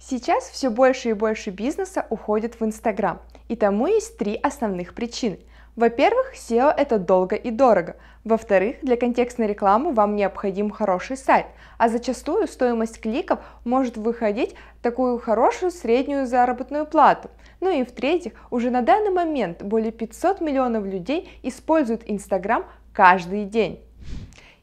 Сейчас все больше и больше бизнеса уходит в Инстаграм, и тому есть три основных причины. Во-первых, SEO это долго и дорого. Во-вторых, для контекстной рекламы вам необходим хороший сайт, а зачастую стоимость кликов может выходить такую хорошую среднюю заработную плату. Ну и в-третьих, уже на данный момент более 500 миллионов людей используют Инстаграм каждый день.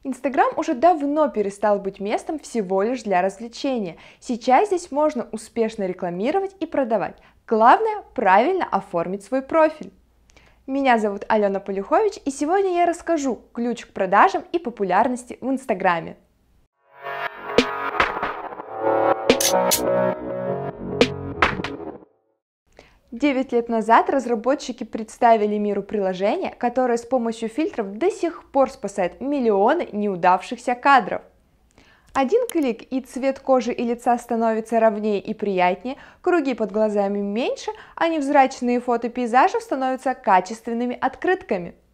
Инстаграм уже давно перестал быть местом всего лишь для развлечения. Сейчас здесь можно успешно рекламировать и продавать. Главное – правильно оформить свой профиль. Меня зовут Алена Полюхович, и сегодня я расскажу ключ к продажам и популярности в Инстаграме. Девять лет назад разработчики представили миру приложение, которое с помощью фильтров до сих пор спасает миллионы неудавшихся кадров. Один клик и цвет кожи и лица становится ровнее и приятнее, круги под глазами меньше, а невзрачные фото пейзажа становятся качественными открытками –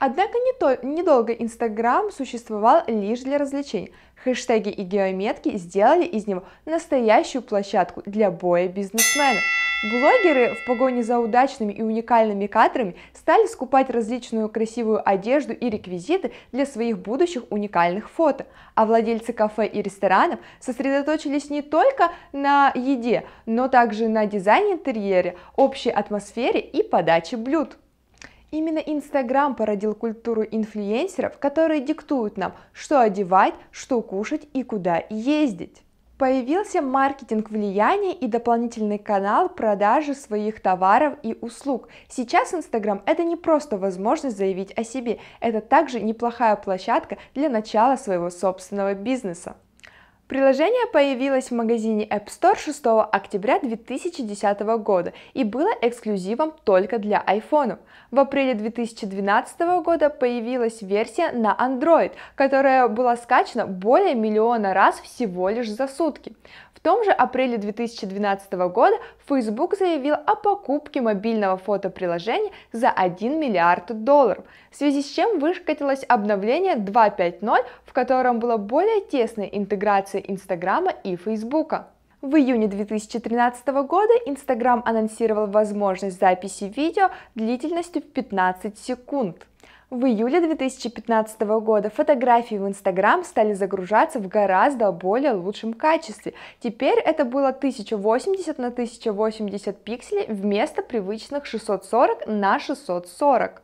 Однако не то, недолго Инстаграм существовал лишь для развлечений. Хэштеги и геометки сделали из него настоящую площадку для боя бизнесменов. Блогеры в погоне за удачными и уникальными кадрами стали скупать различную красивую одежду и реквизиты для своих будущих уникальных фото, а владельцы кафе и ресторанов сосредоточились не только на еде, но также на дизайне интерьера, общей атмосфере и подаче блюд. Именно Инстаграм породил культуру инфлюенсеров, которые диктуют нам, что одевать, что кушать и куда ездить. Появился маркетинг влияния и дополнительный канал продажи своих товаров и услуг. Сейчас Инстаграм – это не просто возможность заявить о себе, это также неплохая площадка для начала своего собственного бизнеса. Приложение появилось в магазине App Store 6 октября 2010 года и было эксклюзивом только для iPhone. В апреле 2012 года появилась версия на Android, которая была скачана более миллиона раз всего лишь за сутки. В том же апреле 2012 года Facebook заявил о покупке мобильного фотоприложения за 1 миллиард долларов связи с чем вышкатилось обновление 2.5.0, в котором была более тесная интеграция Инстаграма и Фейсбука. В июне 2013 года Инстаграм анонсировал возможность записи видео длительностью 15 секунд. В июле 2015 года фотографии в Инстаграм стали загружаться в гораздо более лучшем качестве. Теперь это было 1080 на 1080 пикселей вместо привычных 640 на 640.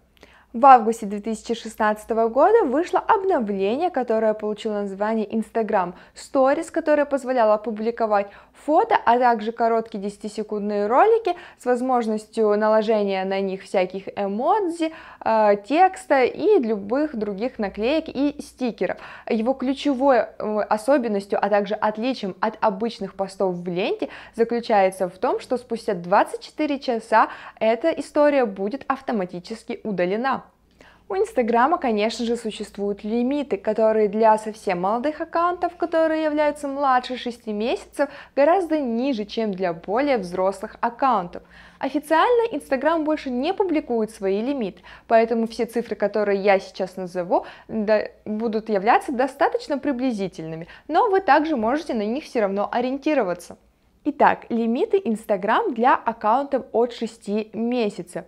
В августе 2016 года вышло обновление, которое получило название Instagram Stories, которое позволяло публиковать фото, а также короткие 10-секундные ролики с возможностью наложения на них всяких эмодзи, э, текста и любых других наклеек и стикеров. Его ключевой э, особенностью, а также отличием от обычных постов в ленте заключается в том, что спустя 24 часа эта история будет автоматически удалена. У Инстаграма, конечно же, существуют лимиты, которые для совсем молодых аккаунтов, которые являются младше 6 месяцев, гораздо ниже, чем для более взрослых аккаунтов. Официально Инстаграм больше не публикует свои лимиты, поэтому все цифры, которые я сейчас назову, будут являться достаточно приблизительными, но вы также можете на них все равно ориентироваться. Итак, лимиты Инстаграм для аккаунтов от 6 месяцев.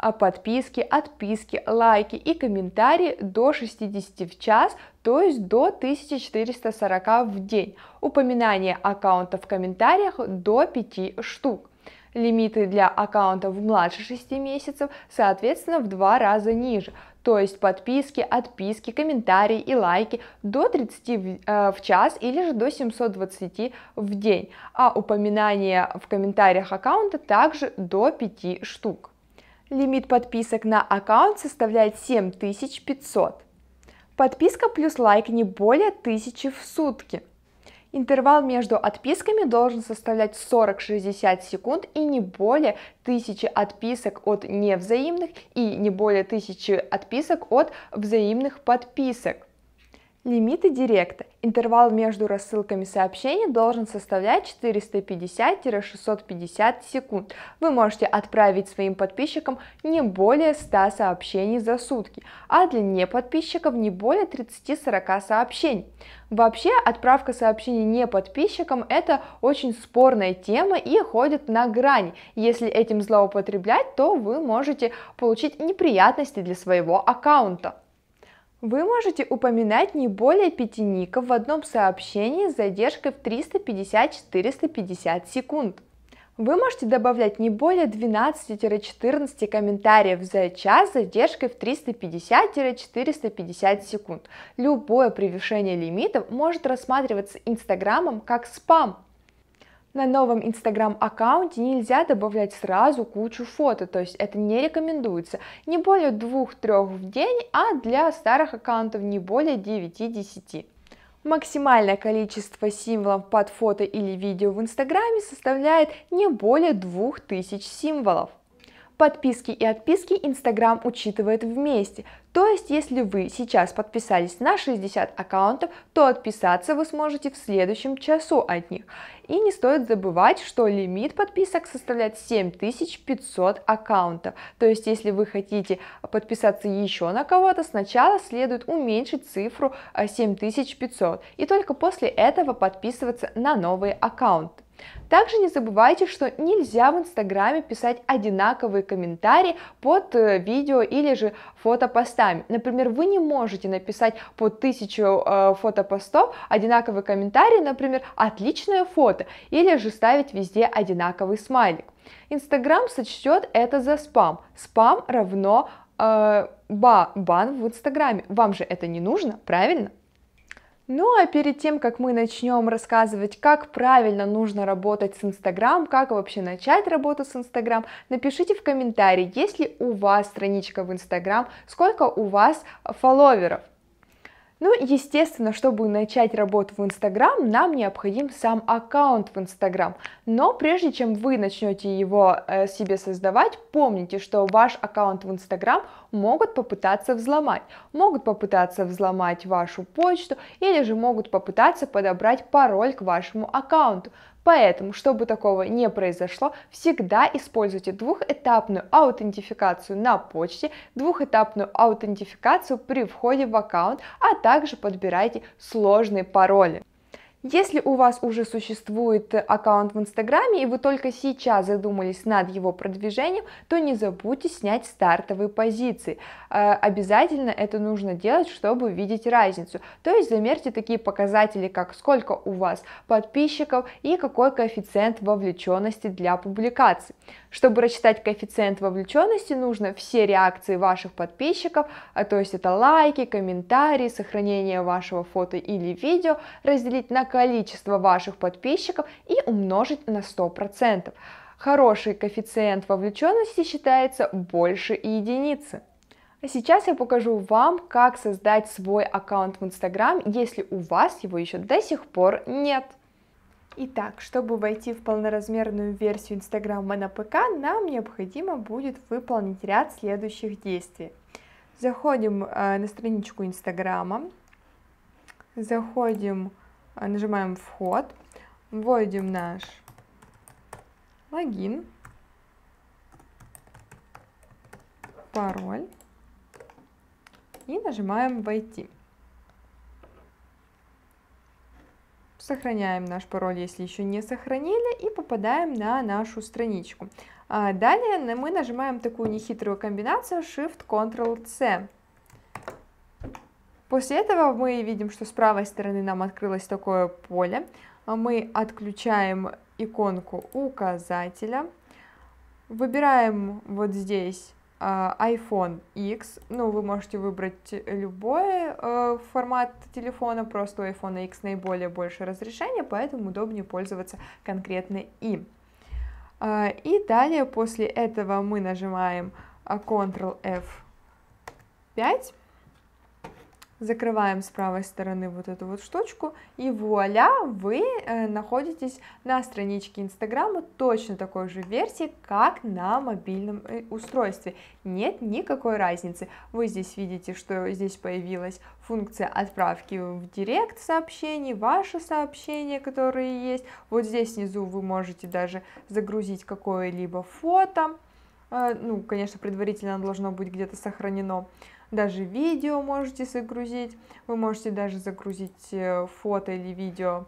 А подписки, отписки, лайки и комментарии до 60 в час, то есть до 1440 в день. Упоминание аккаунта в комментариях до 5 штук. Лимиты для аккаунтов младше 6 месяцев, соответственно, в два раза ниже, то есть подписки, отписки, комментарии и лайки до 30 в, э, в час или же до 720 в день, а упоминания в комментариях аккаунта также до 5 штук. Лимит подписок на аккаунт составляет 7500. Подписка плюс лайк не более 1000 в сутки. Интервал между отписками должен составлять 40-60 секунд и не более 1000 отписок от невзаимных и не более 1000 отписок от взаимных подписок. Лимиты директа. Интервал между рассылками сообщений должен составлять 450-650 секунд. Вы можете отправить своим подписчикам не более 100 сообщений за сутки, а для неподписчиков не более 30-40 сообщений. Вообще, отправка сообщений не подписчикам – это очень спорная тема и ходит на грани. Если этим злоупотреблять, то вы можете получить неприятности для своего аккаунта. Вы можете упоминать не более пяти ников в одном сообщении с задержкой в 350-450 секунд. Вы можете добавлять не более 12-14 комментариев за час с задержкой в 350-450 секунд. Любое превышение лимитов может рассматриваться Инстаграмом как спам, на новом Инстаграм-аккаунте нельзя добавлять сразу кучу фото, то есть это не рекомендуется. Не более двух-трех в день, а для старых аккаунтов не более 9-10. Максимальное количество символов под фото или видео в Инстаграме составляет не более 2000 символов. Подписки и отписки Instagram учитывает вместе. То есть, если вы сейчас подписались на 60 аккаунтов, то отписаться вы сможете в следующем часу от них. И не стоит забывать, что лимит подписок составляет 7500 аккаунтов. То есть, если вы хотите подписаться еще на кого-то, сначала следует уменьшить цифру 7500 э, и только после этого подписываться на новые аккаунты. Также не забывайте, что нельзя в Инстаграме писать одинаковые комментарии под э, видео или же фотопостами. Например, вы не можете написать под тысячу э, фотопостов одинаковые комментарии, например, «отличное фото», или же ставить везде одинаковый смайлик. Инстаграм сочтет это за спам. Спам равно э, ба, бан в Инстаграме. Вам же это не нужно, правильно? Ну а перед тем, как мы начнем рассказывать, как правильно нужно работать с Инстаграм, как вообще начать работу с Инстаграм, напишите в комментарии, есть ли у вас страничка в Инстаграм, сколько у вас фолловеров. Ну, естественно, чтобы начать работу в Instagram, нам необходим сам аккаунт в Instagram. Но прежде чем вы начнете его э, себе создавать, помните, что ваш аккаунт в Instagram могут попытаться взломать. Могут попытаться взломать вашу почту или же могут попытаться подобрать пароль к вашему аккаунту. Поэтому, чтобы такого не произошло, всегда используйте двухэтапную аутентификацию на почте, двухэтапную аутентификацию при входе в аккаунт, а также подбирайте сложные пароли. Если у вас уже существует аккаунт в Инстаграме и вы только сейчас задумались над его продвижением, то не забудьте снять стартовые позиции. Э, обязательно это нужно делать, чтобы увидеть разницу. То есть замерьте такие показатели, как сколько у вас подписчиков и какой коэффициент вовлеченности для публикаций. Чтобы рассчитать коэффициент вовлеченности, нужно все реакции ваших подписчиков, а то есть это лайки, комментарии, сохранение вашего фото или видео, разделить на количество ваших подписчиков и умножить на 100%. Хороший коэффициент вовлеченности считается больше единицы. А сейчас я покажу вам, как создать свой аккаунт в Instagram, если у вас его еще до сих пор нет. Итак, чтобы войти в полноразмерную версию Инстаграма на ПК, нам необходимо будет выполнить ряд следующих действий. Заходим э, на страничку Инстаграма, заходим, э, нажимаем «Вход», вводим наш логин, пароль и нажимаем «Войти». сохраняем наш пароль, если еще не сохранили, и попадаем на нашу страничку. А, далее мы нажимаем такую нехитрую комбинацию Shift-Ctrl-C. После этого мы видим, что с правой стороны нам открылось такое поле. А, мы отключаем иконку указателя, выбираем вот здесь а, iPhone X, ну, вы можете выбрать любой э, формат телефона, просто у iPhone X наиболее большее разрешение, поэтому удобнее пользоваться конкретно им. Э, и далее после этого мы нажимаем а, Ctrl F5, закрываем с правой стороны вот эту вот штучку, и вуаля, вы э, находитесь на страничке Инстаграма точно такой же версии, как на мобильном э, устройстве. Нет никакой разницы. Вы здесь видите, что здесь появилась функция отправки в директ сообщений, ваши сообщения, которые есть. Вот здесь внизу вы можете даже загрузить какое-либо фото. Э, ну, конечно, предварительно оно должно быть где-то сохранено даже видео можете загрузить, вы можете даже загрузить э, фото или видео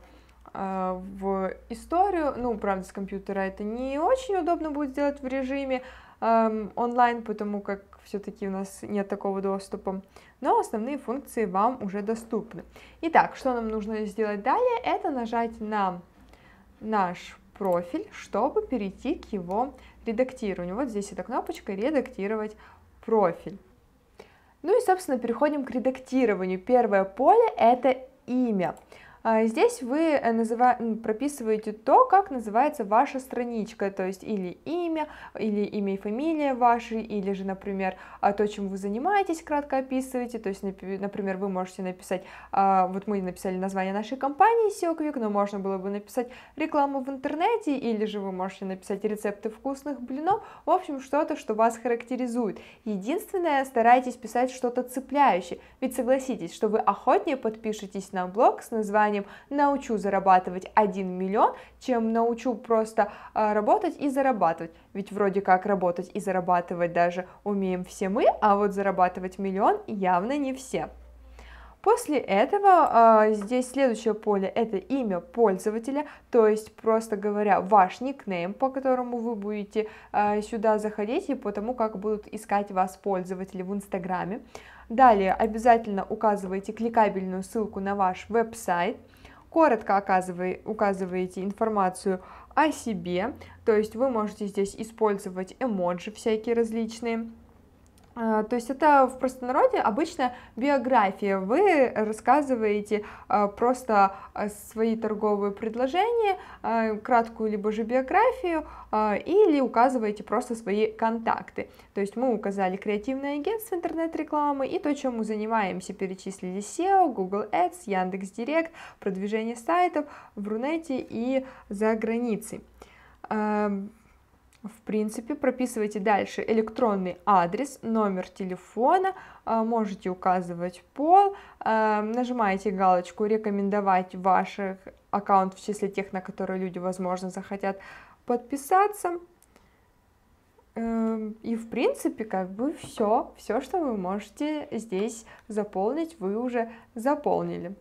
э, в историю. Ну, правда, с компьютера это не очень удобно будет сделать в режиме э, онлайн, потому как все-таки у нас нет такого доступа. Но основные функции вам уже доступны. Итак, что нам нужно сделать далее? Это нажать на наш профиль, чтобы перейти к его редактированию. Вот здесь эта кнопочка «Редактировать профиль». Ну и, собственно, переходим к редактированию. Первое поле – это имя. А, здесь вы э, называ... прописываете то, как называется ваша страничка, то есть или имя, или имя и фамилия ваши, или же, например, а, то, чем вы занимаетесь, кратко описываете, то есть, например, вы можете написать, а, вот мы написали название нашей компании SEO но можно было бы написать рекламу в интернете, или же вы можете написать рецепты вкусных блинов, в общем, что-то, что вас характеризует. Единственное, старайтесь писать что-то цепляющее, ведь согласитесь, что вы охотнее подпишетесь на блог с названием образованием научу зарабатывать 1 миллион, чем научу просто а, работать и зарабатывать. Ведь вроде как работать и зарабатывать даже умеем все мы, а вот зарабатывать миллион явно не все. После этого э, здесь следующее поле это имя пользователя, то есть просто говоря ваш никнейм, по которому вы будете э, сюда заходить и по тому, как будут искать вас пользователи в Инстаграме. Далее обязательно указывайте кликабельную ссылку на ваш веб-сайт, коротко указываете информацию о себе, то есть вы можете здесь использовать эмоджи всякие различные, а, то есть это в простонародье обычно биография. Вы рассказываете а, просто а, свои торговые предложения, краткую либо же биографию, или указываете просто свои контакты. То есть мы указали креативное агентство интернет-рекламы и то, чем мы занимаемся, перечислили SEO, Google Ads, Яндекс.Директ, продвижение сайтов в Рунете и за границей в принципе, прописывайте дальше электронный адрес, номер телефона, э, можете указывать пол, э, нажимаете галочку «Рекомендовать ваш аккаунт в числе тех, на которые люди, возможно, захотят подписаться». Э, и, в принципе, как бы все, все, что вы можете здесь заполнить, вы уже заполнили.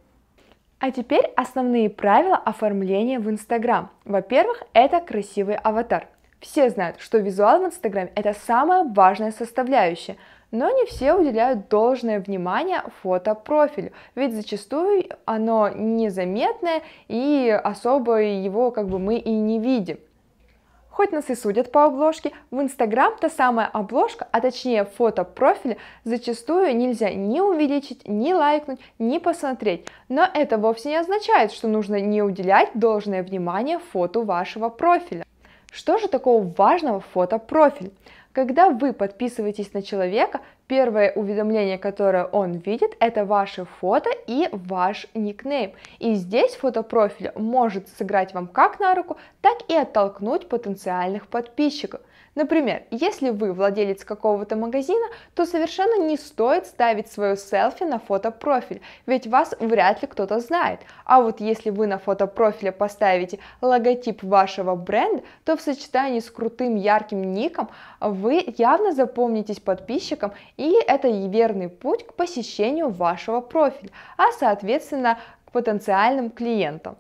А теперь основные правила оформления в Инстаграм. Во-первых, это красивый аватар – все знают, что визуал в Инстаграме – это самая важная составляющая, но не все уделяют должное внимание фотопрофилю, ведь зачастую оно незаметное и особо его как бы мы и не видим. Хоть нас и судят по обложке, в Инстаграм та самая обложка, а точнее фото профиля, зачастую нельзя ни увеличить, ни лайкнуть, ни посмотреть. Но это вовсе не означает, что нужно не уделять должное внимание фото вашего профиля. Что же такого важного в фотопрофиль? Когда вы подписываетесь на человека, первое уведомление, которое он видит, это ваше фото и ваш никнейм. И здесь фотопрофиль может сыграть вам как на руку, так и оттолкнуть потенциальных подписчиков. Например, если вы владелец какого-то магазина, то совершенно не стоит ставить свое селфи на фотопрофиль, ведь вас вряд ли кто-то знает. А вот если вы на фотопрофиле поставите логотип вашего бренда, то в сочетании с крутым ярким ником вы явно запомнитесь подписчикам, и это верный путь к посещению вашего профиля, а соответственно к потенциальным клиентам.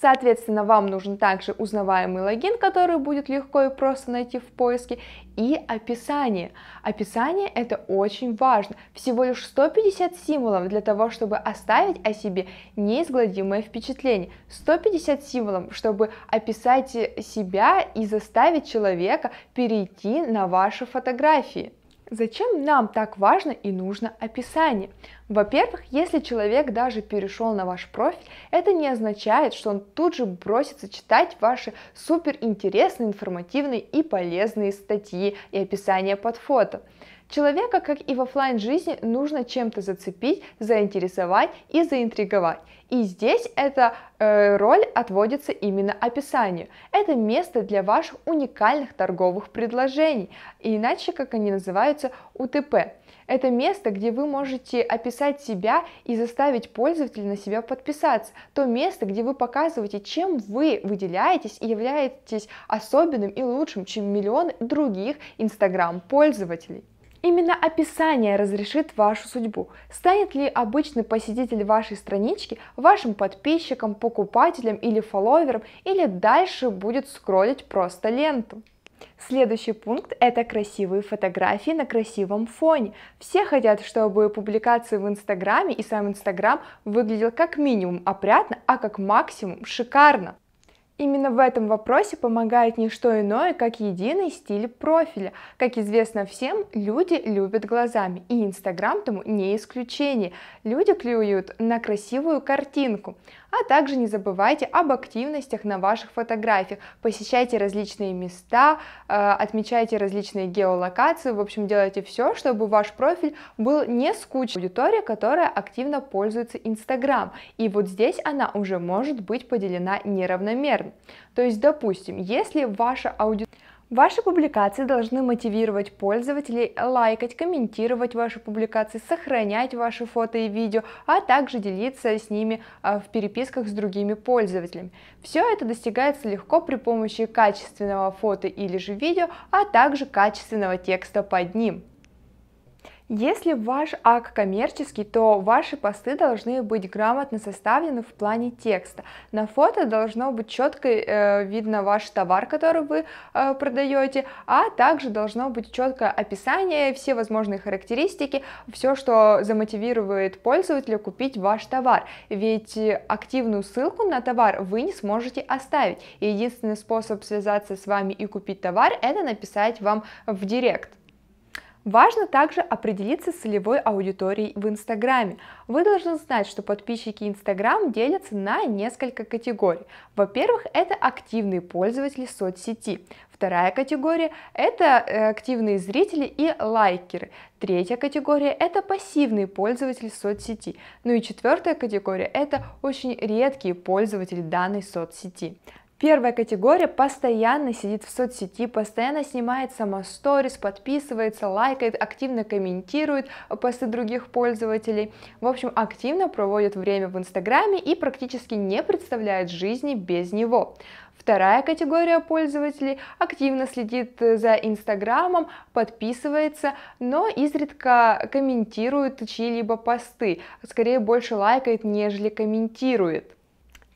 Соответственно, вам нужен также узнаваемый логин, который будет легко и просто найти в поиске, и описание. Описание это очень важно. Всего лишь 150 символов для того, чтобы оставить о себе неизгладимое впечатление. 150 символов, чтобы описать себя и заставить человека перейти на ваши фотографии. Зачем нам так важно и нужно описание? Во-первых, если человек даже перешел на ваш профиль, это не означает, что он тут же бросится читать ваши суперинтересные, информативные и полезные статьи и описания под фото. Человека, как и в офлайн жизни, нужно чем-то зацепить, заинтересовать и заинтриговать. И здесь эта э, роль отводится именно описанию. Это место для ваших уникальных торговых предложений, иначе как они называются УТП. Это место, где вы можете описать себя и заставить пользователя на себя подписаться. То место, где вы показываете, чем вы выделяетесь и являетесь особенным и лучшим, чем миллион других инстаграм-пользователей. Именно описание разрешит вашу судьбу. Станет ли обычный посетитель вашей странички вашим подписчиком, покупателем или фолловером, или дальше будет скроллить просто ленту. Следующий пункт – это красивые фотографии на красивом фоне. Все хотят, чтобы публикации в Инстаграме и сам Инстаграм выглядел как минимум опрятно, а как максимум шикарно. Именно в этом вопросе помогает не что иное, как единый стиль профиля. Как известно всем, люди любят глазами, и Инстаграм тому не исключение. Люди клюют на красивую картинку. А также не забывайте об активностях на ваших фотографиях. Посещайте различные места, э, отмечайте различные геолокации, в общем, делайте все, чтобы ваш профиль был не скучен. Аудитория, которая активно пользуется Instagram. и вот здесь она уже может быть поделена неравномерно. То есть, допустим, если ваша аудитория Ваши публикации должны мотивировать пользователей лайкать, комментировать ваши публикации, сохранять ваши фото и видео, а также делиться с ними а, в переписках с другими пользователями. Все это достигается легко при помощи качественного фото или же видео, а также качественного текста под ним. Если ваш акт коммерческий, то ваши посты должны быть грамотно составлены в плане текста. На фото должно быть четко э, видно ваш товар, который вы э, продаете, а также должно быть четкое описание, все возможные характеристики, все, что замотивирует пользователя купить ваш товар. Ведь э, активную ссылку на товар вы не сможете оставить. единственный способ связаться с вами и купить товар – это написать вам в директ. Важно также определиться с целевой аудиторией в Инстаграме. Вы должны знать, что подписчики Инстаграм делятся на несколько категорий. Во-первых, это активные пользователи соцсети. Вторая категория – это э, активные зрители и лайкеры. Третья категория – это пассивные пользователи соцсети. Ну и четвертая категория – это очень редкие пользователи данной соцсети. Первая категория постоянно сидит в соцсети, постоянно снимает сама сторис, подписывается, лайкает, активно комментирует посты других пользователей. В общем, активно проводит время в Инстаграме и практически не представляет жизни без него. Вторая категория пользователей активно следит за Инстаграмом, подписывается, но изредка комментирует чьи-либо посты, скорее больше лайкает, нежели комментирует.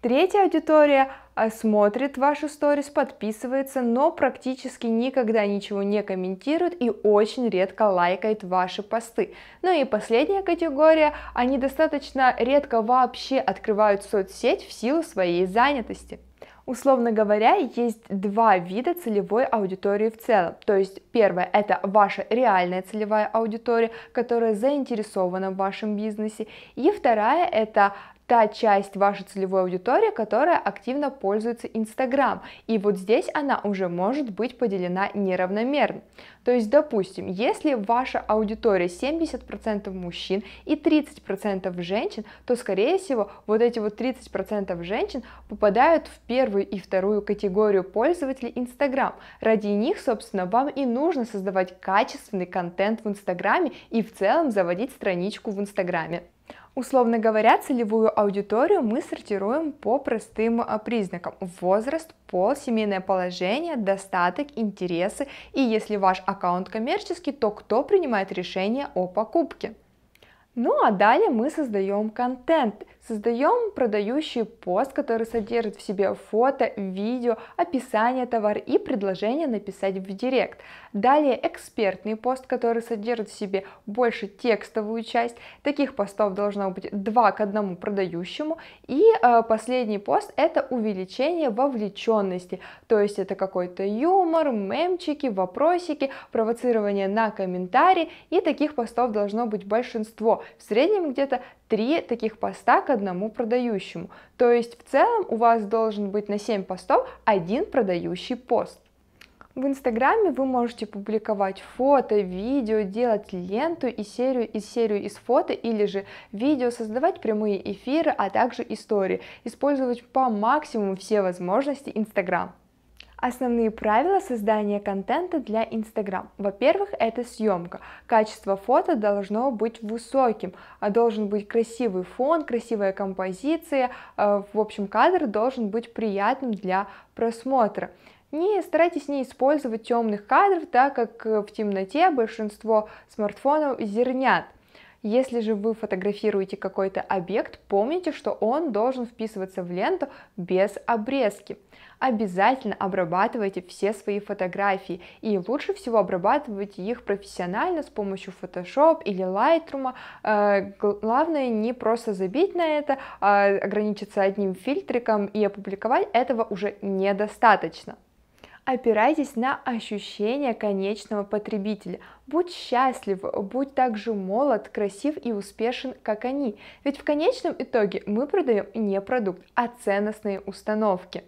Третья аудитория – смотрит вашу сторис, подписывается, но практически никогда ничего не комментирует и очень редко лайкает ваши посты. Ну и последняя категория, они достаточно редко вообще открывают соцсеть в силу своей занятости. Условно говоря, есть два вида целевой аудитории в целом. То есть первое – это ваша реальная целевая аудитория, которая заинтересована в вашем бизнесе. И вторая – это та часть вашей целевой аудитории, которая активно пользуется Instagram, И вот здесь она уже может быть поделена неравномерно. То есть, допустим, если ваша аудитория 70% мужчин и 30% женщин, то, скорее всего, вот эти вот 30% женщин попадают в первую и вторую категорию пользователей Instagram. Ради них, собственно, вам и нужно создавать качественный контент в Инстаграме и в целом заводить страничку в Инстаграме. Условно говоря, целевую аудиторию мы сортируем по простым а, признакам. Возраст, пол, семейное положение, достаток, интересы и если ваш аккаунт коммерческий, то кто принимает решение о покупке. Ну а далее мы создаем контент, Создаем продающий пост, который содержит в себе фото, видео, описание товара и предложение написать в директ. Далее экспертный пост, который содержит в себе больше текстовую часть. Таких постов должно быть два к одному продающему. И э, последний пост это увеличение вовлеченности. То есть это какой-то юмор, мемчики, вопросики, провоцирование на комментарии. И таких постов должно быть большинство. В среднем где-то три таких поста к одному продающему. То есть в целом у вас должен быть на 7 постов один продающий пост. В Инстаграме вы можете публиковать фото, видео, делать ленту и серию из серию из фото или же видео, создавать прямые эфиры, а также истории, использовать по максимуму все возможности Инстаграм. Основные правила создания контента для Instagram. Во-первых, это съемка. Качество фото должно быть высоким, а должен быть красивый фон, красивая композиция. А, в общем, кадр должен быть приятным для просмотра. Не старайтесь не использовать темных кадров, так как в темноте большинство смартфонов зернят. Если же вы фотографируете какой-то объект, помните, что он должен вписываться в ленту без обрезки. Обязательно обрабатывайте все свои фотографии и лучше всего обрабатывайте их профессионально с помощью Photoshop или Lightroom. Э, главное не просто забить на это, а ограничиться одним фильтриком и опубликовать, этого уже недостаточно. Опирайтесь на ощущения конечного потребителя. Будь счастлив, будь также молод, красив и успешен, как они. Ведь в конечном итоге мы продаем не продукт, а ценностные установки.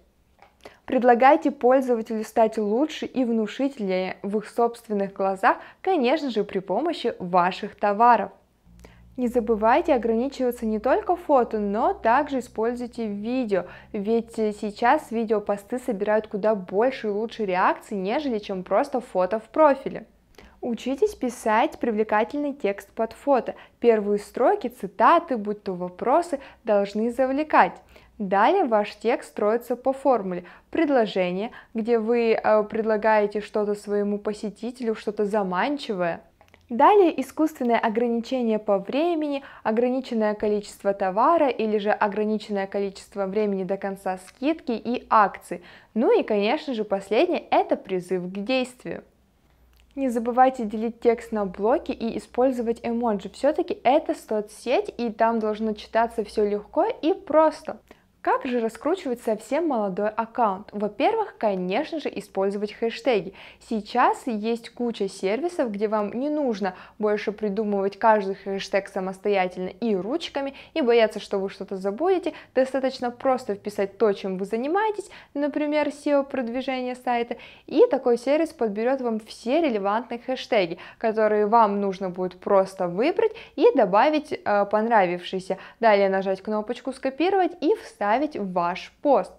Предлагайте пользователю стать лучше и внушительнее в их собственных глазах, конечно же, при помощи ваших товаров. Не забывайте ограничиваться не только фото, но также используйте видео, ведь э, сейчас видеопосты собирают куда больше и лучше реакций, нежели чем просто фото в профиле. Учитесь писать привлекательный текст под фото. Первые строки, цитаты, будь то вопросы, должны завлекать. Далее ваш текст строится по формуле предложение, где вы э, предлагаете что-то своему посетителю, что-то заманчивое. Далее искусственное ограничение по времени, ограниченное количество товара или же ограниченное количество времени до конца скидки и акций. Ну и, конечно же, последнее – это призыв к действию. Не забывайте делить текст на блоки и использовать эмоджи. Все-таки это соцсеть, и там должно читаться все легко и просто. Как же раскручивать совсем молодой аккаунт? Во-первых, конечно же, использовать хэштеги. Сейчас есть куча сервисов, где вам не нужно больше придумывать каждый хэштег самостоятельно и ручками, и бояться, что вы что-то забудете. Достаточно просто вписать то, чем вы занимаетесь, например, SEO-продвижение сайта, и такой сервис подберет вам все релевантные хэштеги, которые вам нужно будет просто выбрать и добавить э, понравившиеся. Далее нажать кнопочку «Скопировать» и вставить вставить в ваш пост.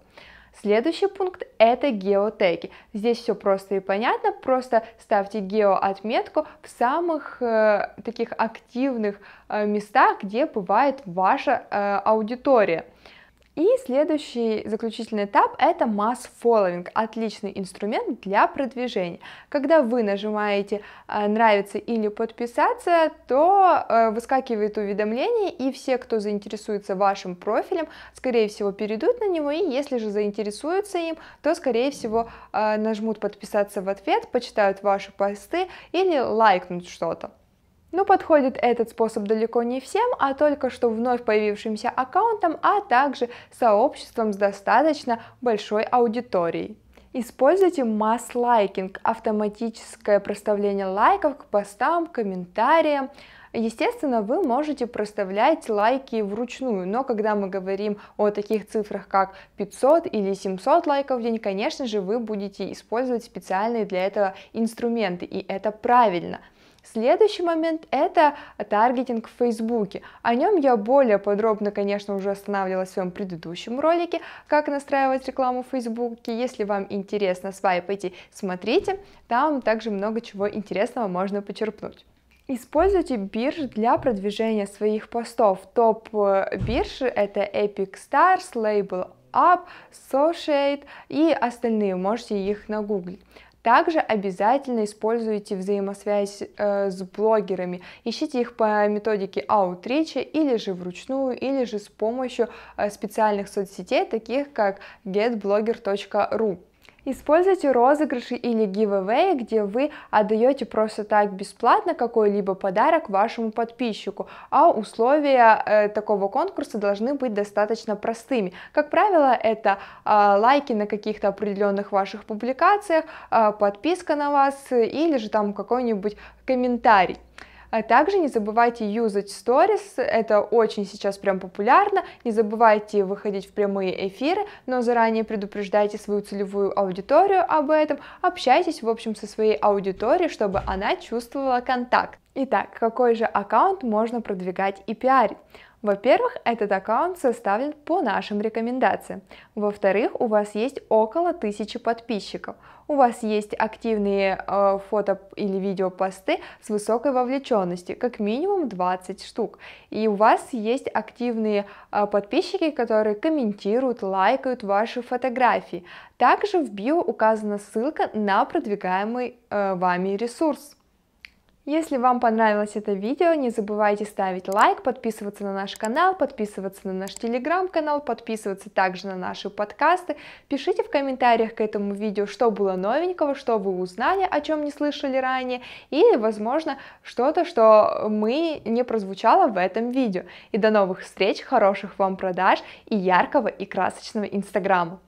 Следующий пункт – это геотеги. Здесь все просто и понятно, просто ставьте геоотметку в самых э, таких активных э, местах, где бывает ваша э, аудитория. И следующий заключительный этап – это mass following, отличный инструмент для продвижения. Когда вы нажимаете э, «Нравится» или «Подписаться», то э, выскакивает уведомление, и все, кто заинтересуется вашим профилем, скорее всего, перейдут на него, и если же заинтересуются им, то, скорее всего, э, нажмут «Подписаться» в ответ, почитают ваши посты или лайкнут что-то. Но ну, подходит этот способ далеко не всем, а только что вновь появившимся аккаунтам, а также сообществам с достаточно большой аудиторией. Используйте масс-лайкинг, автоматическое проставление лайков к постам, комментариям. Естественно, вы можете проставлять лайки вручную, но когда мы говорим о таких цифрах, как 500 или 700 лайков в день, конечно же, вы будете использовать специальные для этого инструменты, и это правильно. Следующий момент – это таргетинг в Фейсбуке. О нем я более подробно, конечно, уже останавливалась в своем предыдущем ролике, как настраивать рекламу в Фейсбуке. Если вам интересно, свайпайте, смотрите, там также много чего интересного можно почерпнуть. Используйте биржи для продвижения своих постов. Топ э, биржи это Epic Stars, Label Up, Sociate и остальные, можете их нагуглить. Также обязательно используйте взаимосвязь э, с блогерами. Ищите их по методике аутрича или же вручную, или же с помощью э, специальных соцсетей, таких как getblogger.ru. Используйте розыгрыши или giveaway, где вы отдаете просто так бесплатно какой-либо подарок вашему подписчику, а условия э, такого конкурса должны быть достаточно простыми. Как правило, это э, лайки на каких-то определенных ваших публикациях, э, подписка на вас э, или же там какой-нибудь комментарий. А также не забывайте юзать сторис, это очень сейчас прям популярно. Не забывайте выходить в прямые эфиры, но заранее предупреждайте свою целевую аудиторию об этом. Общайтесь, в общем, со своей аудиторией, чтобы она чувствовала контакт. Итак, какой же аккаунт можно продвигать и пиарить? Во-первых, этот аккаунт составлен по нашим рекомендациям. Во-вторых, у вас есть около тысячи подписчиков. У вас есть активные э, фото или видеопосты с высокой вовлеченностью, как минимум 20 штук. И у вас есть активные э, подписчики, которые комментируют, лайкают ваши фотографии. Также в био указана ссылка на продвигаемый э, вами ресурс. Если вам понравилось это видео, не забывайте ставить лайк, подписываться на наш канал, подписываться на наш телеграм-канал, подписываться также на наши подкасты. Пишите в комментариях к этому видео, что было новенького, что вы узнали, о чем не слышали ранее, или, возможно, что-то, что мы не прозвучало в этом видео. И до новых встреч, хороших вам продаж и яркого и красочного Инстаграма!